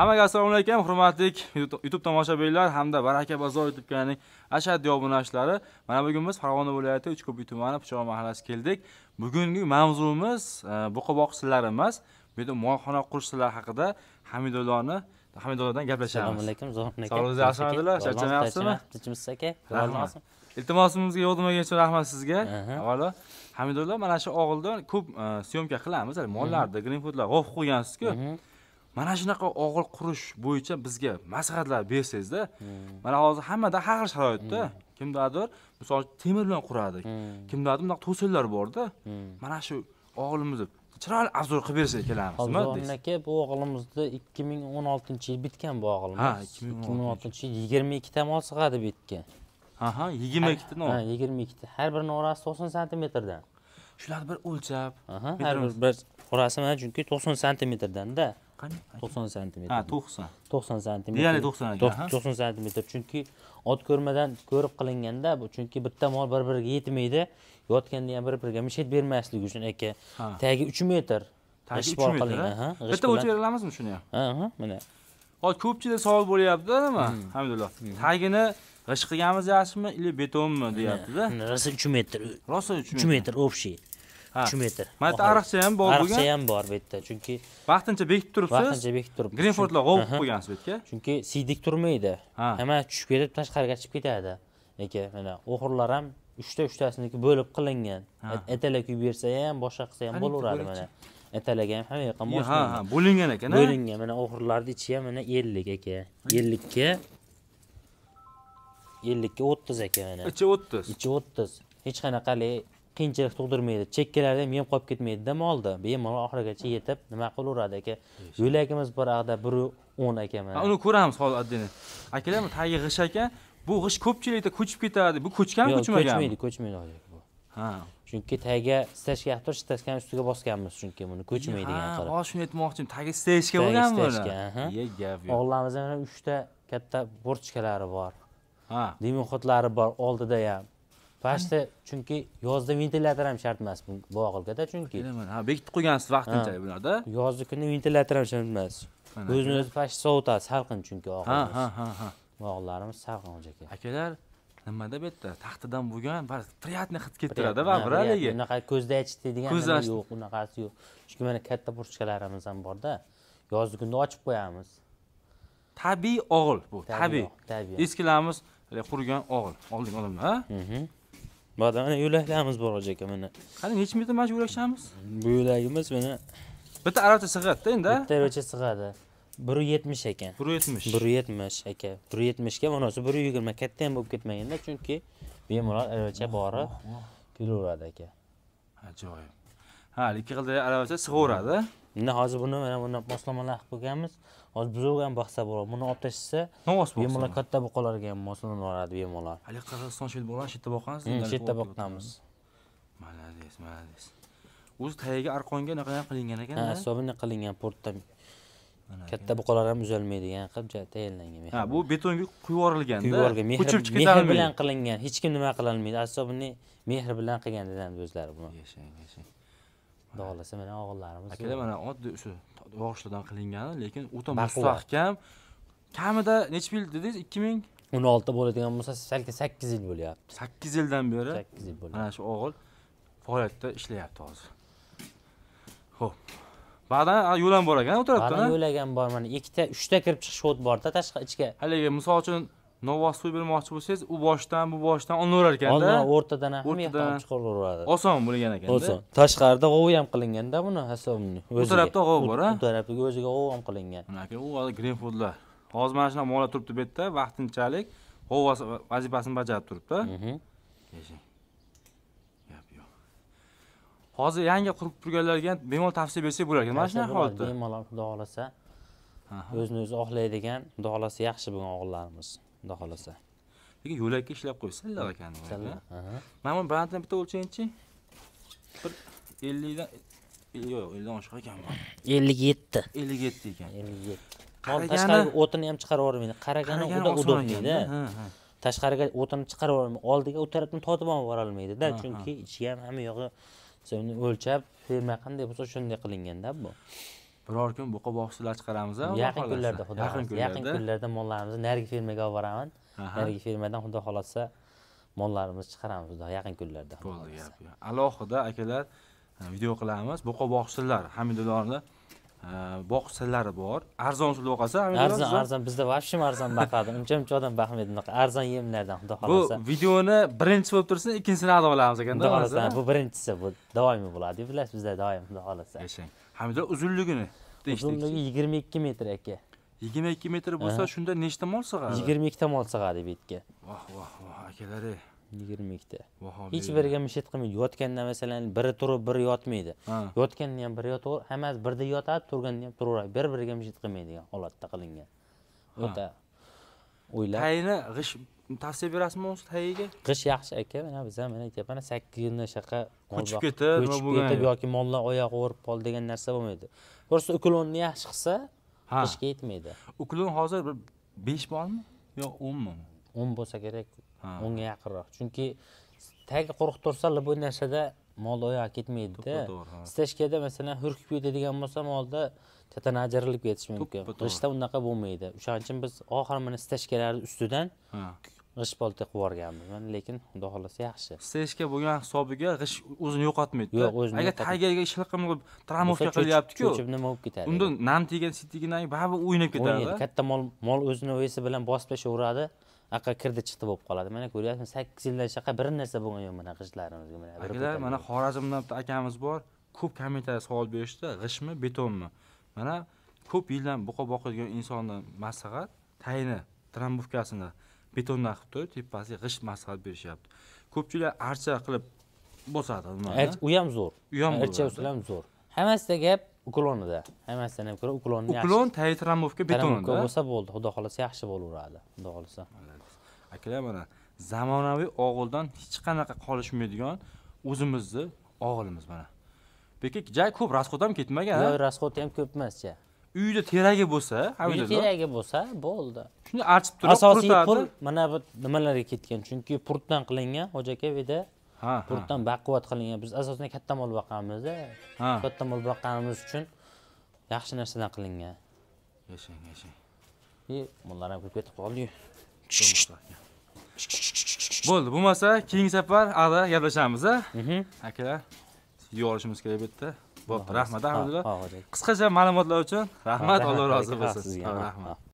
Hammaga assalomu alaykum, hurmatli YouTube tomoshabinlar hamda Baraka bozor YouTube kanalining ashaddiy obunachilari. Mana bugun biz Farg'ona viloyati Uchko'pi tumani Pichoq mahallasiga keldik. Bugungi mavzuimiz e, buqaboq sirlari emas, bu yerda moyxona qurish sirlari haqida Hamidulloni hamidullodan gaplashamiz. Assalomu alaykum, Zohir aka. Sog'ligingiz yaxshimidlar? Charchamayapsizmi? Tinchmisiz aka? Rahmat. Iltimosimizga yordam uchun rahmat sizga. Avvalo Hamidulla mana shu og'ildan ko'p e, syomka qilamiz, mollarda, green foodlar g'ov qo'ygansiz-ku. mana shunaqa og'ir qurish bo'yicha bizga maslahatlar bersangizda hmm. mana hozir hammada har xil sharoitda hmm. kimdadir misol uchun temir bilan quradi hmm. kimdadir bunaqa to'sinlar borda mana shu o'g'limizni chiroyli obzor qilib bersak kelamiz abdurahmon aka bu o'g'limizni ikki ming o'n oltinchi yil bitgan bu o'g'limiz ha ikki ming o'n oltinchi yil yigirma ikkita mol sig'adi bu yerga aha yigirma ikkita ha yigirma ikkita har birini orasi to'qson santimetrdan shularni bir o'lchab har bir bir orasi mana chunki to'qson santimetrdanda 90 santimetr ha 90 90 santimetr deyarli 90 90 santimetr chunki ot ko'rmadan ko'rib qilinganda bu chunki bitta mol bir biriga yetmaydi yotganda ham bir biriga mishet bermasligi uchun aka tagi 3 metr Tagi 3 metr qilingan ha bitta o'lchab beraolamizmi shuni ham ha mana hozir ko'pchilik savol bo'lyapti nima hmm. Alhamdulillah. Hmm. tagini g'ish qilganimiz yaxshimi yoki betonmi deyaptida hmm. rosa 3 metr rosa 3 metr obshi. uch metr mana yerda ariqcha ham bor bo'lgan ariqcha ham bor bu yerda chunki vaqtincha bekitib turibsiz vaqtincha bekitib turibmiz grenfordlar g'ovib qo'ygansiz bu yerga chunki siydik turmaydi hamma tushib ketib tashqariga chiqib ketadi aka mana oxirlar ham uchta uchtasiniki bo'lib qilingan etalak kuyib bersa ham boshqa qilsa ham bo'laveradi mana etalak ham hamma yoqqa mos ha ha bo'lingan ekan bo'lingan mana oxirlarni ichi ham mana ellik aka ellikka ellikka o'ttiz aka mana ichi o'ttiz ichi o'ttiz hech qanaqa qiyinchilik tug'dirmaydi chekkalarida ham yem qolib ketmaydida molni bemalol oxirigacha yetib nima qilaveradi aka yo'lagimiz bor ag'da bir o'n aka mana uni ko'ramiz hozir oddiyni akalar tagi g'ish aka bu g'isht ko'pchilikda ko'chib ketadi bu ko'chganmi ko'chmaganmi ko'chmaydi ko'chmaydi hozir bu ha chunki tagiga stashka qilib turib stechkani ustiga bosganmiz chunki buni ko'chmaydi degan qilib hozir shuni aytmoqchiman tagi stechka bo'lganmi buni gap yo'q o'g'illarimizni uchta katta borchkalari bor ha dimiyoxotlari bor oldida ham pashta chunki yozda ventilyator ham shart emas bu og'ilgada chunki ha bekitib qo'ygansiz vaqtincha bularda yozgi kuni ventilyator ham shart emas o'zini o'zi pashta sovutadi salqin chunki ha ha ha og'illarimiz salqin hoji aka akalar nimada bu yerda taxtadan bo'lgan bir приятный hid keltiradi va baribir haligi unaqa ko'zda achiti degan yo'q unaqasi yo'q chunki mana katta purchkalarimiz ham borda yozgi kunda ochib qo'yamiz tabiiy og'il bu tabiiy eskilarimiz qurigan og'il oldingi odamlar bada mana yo'laklarimiz bor hoji aka mana qani nechi metr mana shu yo'lakchamiz bu yo'lagimiz mana bitta sigadi sig'adida endi bitta aravacha sig'adi bir yetmish ekan bir yetmish bir yetmish aka bir yetmishga manosi 1.20 bir yigirma katta ham bo'lib ketmaganda chunki bemalol aravacha borib oh, oh. kelaveradi aka ajoyib ha ikki xilda aravacha sig'averadi endi hozir buni mana bundan moslamalar qilib qo'yganmiz hozir buzovi ham boqsa bo'ladi buni olib tashlasa bemalol katta buqalarga ham moslanaveradi bemalol haligi qirg'iziston shu yerda shu yerda boqamiz shu yerda boqamiz молодец молодец o'zi tagiga arqonga anaqa ham qilingan ekan ha особенно qilingan portdan katta buqalar ham uzalmaydigan qilib tayyorlangan ha bu betonga quyib yuborilganda quyib yuborilgan mehr mehr bilan qilingan hech kim nima qilolmaydi особенно mehr bilan qilgan dedamiz o'zlari buni yashang yashang duolasa mana o'g'illarimiz akalar mana oddiy o'sha yog'ochlardan qilingani lekin o'ta mustahkam kamida necha yil dedingiz ikki ming o'n olti bo'ladigan bo'lsa salkam sakkiz yil bo'lyapti sakkiz yildan beri sakkiz yil bo'ldi mana shu o'g'il faoliyatda ishlayapti hozir ho'p ba'dan yo'l ham bor ekan o'tiribdi ba'dan yo'l ham bor mana ikkita uchta kirib chiqish xot borda tashqi ichga haligi misol uchun novvos suv bermoqchi bo'lsangiz u boshdan bu boshdan olinaverar ekanda o'rtadan ham o'rtadan chiqaveradi oson bo'lgan ekanda oson tashqarida g'ov ham qilinganda buni hisobni bu tarafda g'ov bor a bu tarafiga o'ziga g'ov ham qilingan mana u hozir grenfudlar hozir mana shunaqa mollar turibdi bu yerda vaqtinchalik g'ov vazifasini bajarib turibdi mhm. gap yo'q hozir yangi qurib turganlarga bemalol tavsiya bersak bo'lar ekan mana shunaqa holatda bemalol xudo xohlasa o'zini o'zi oqlaydigan xudo xohlasa yaxshi bo'lgan o'g'illarimiz xudo xohlasa lekin yo'lakka ishlab qo'y silliq ekan mana buni brandni bitta o'lchangchi bir ellikdan yo'q ellikdan oshiq ekan ellik yetti ellik yetti ekan ellik yetti tashqari o'tini ham chiqarib yubormaydi qaragani juda udobniyda tashqariga o'tini chiqarib yubormaydi oldiga u tarafdan totib ham yuborolmaydida chunki ichiga ham hamma yog'i o'lchab ferma qanday bo'lsa shunday qilinganda bu biror kun buqa bog'chilar chiqaramiz yaqin kunlarda xudo yaqin kunlarda yaqin kunlarda mollarimizni narigi fermaga olib boraman narigi fermadan xudo xohlasa mollarimizni chiqaramiz xudo yaqin kunlarda bo'ldi gap alohida akalar e, video qilamiz buqa bog'chilar hamidullalarni e, boqish bor arzon usulda qolsa arzon arzon bizda вообще arzon baqadi uncha muncha odam baqmaydi unaqa arzon yemlardan xudo xohlasa bu videoni birinchisi bo'lib tursin ikkinchisini ado olamiz ekanda xudo xohlasa bu birinchisi bu doimiy bo'ladi bilasiz bizda doim xudo xohlasa yashang hamida uzunligini uzunligi yigirma ikki metr aka yigirma ikki metr bo'lsa shunda nechta mol sig'adi yigirma ikkita mol sig'adi bu yerga voh voh voh akalar 22 yigirma ikkita hech biriga mishit qilmaydi yotganda masalan biri turib biri yotmaydi yotganda ham biri yotaveradi hammasi birda yotadi turganda ham turaveradi bir biriga mishit qilmaydigan holatda qilingan o'ta o'ylab tayini g'isht tavsiya berasizmi o'z tagiga qish yaxshi aka mana biza mana aytyapman sakkiz yildan shunaqa ko'chib ketib ko'chib ketib yoki mollar oyog'i o'rib qoldi degan narsa bo'lmaydi просто uklonni yaxshi qilsa qishga yetmaydi uklon hozir bir besh bormi yo o'nmi o'n bo'lsa kerak o'nga yaqinroq chunki tagi quruq tursa любой narsada mol oyog'i ketmaydida stechkada masalan hurkib ketadigan bo'lsa molda chatan ajralib ketishi mumkin qishda unaqa bo'lmaydi o'shaning uchun biz oxiri mana stechkalarni ustidan g'isht bolta qilib yuborganman lekin xudo xohlasa yaxshi seshka bo'lgan hisobiga g'isht o'zini yo'qotmaydi yo'q o'zini agar tagiga shilqim qilib tramovka qilyaptiku cho'chib nima bo'lib ketadi unda nam tegan si tegan baribir o'ynab ketadi katta mol mol o'zini o'yisi bilan bosib tashlayveradi aqa kirdi chiqdi bo'lib qoladi mana ko'ryapsizmi sakkiz yildan shunaqa bir narsa bo'lgan yo'q mana g'ishtlarimizga mana akalar mana xorazmdan bitta akamiz bor ko'p kommentariya savol berishdi g'ishtmi betonmi mana ko'p yildan buqa boqadigan insonni maslahat tayini tramovkasini beton qilib turib tepasiga g'isht mast qilib berishyapti ko'pchilik archa qilib bosadi u ham zo'r u ham archa usuli ham zo'r hammasida gap uklonida hammasidan ham ko'ra uklon uklon tagi tramovka betonida bo'lsa bo'ldi xudo xohlasa yaxshi bo'laveradi xudo xohlasa akalar mana zamonaviy og'ildan hech qanaqa qolishmaydigan o'zimizni og'ilimiz mana yerga ja ko'p расход ham ketmagan yo'q rasxod ham ko'p emas ja uyda teragi bo'lsa uyda teragi bo'lsa bo'ldi shunday archib turib asosiy pul mana bu nimalarga ketgan chunki purtdan qilingan xo'ja aka uyda ha purtdan baquvvat qilingan biz asosan katta mol boqamizda katta mol boqqanimiz uchun yaxshi narsadan qilingan yashang yashang mollar ham kirib ketib qoldiyu bo'ldi bo'lmasa keyingi safar ada gaplashamiz a mhm. akalar yuborishimiz kerak bu yerda bo'pti rahmat ahmadulla qisqacha ma'lumotlar uchun rahmat alloh rozi bo'lsin sizga rahmat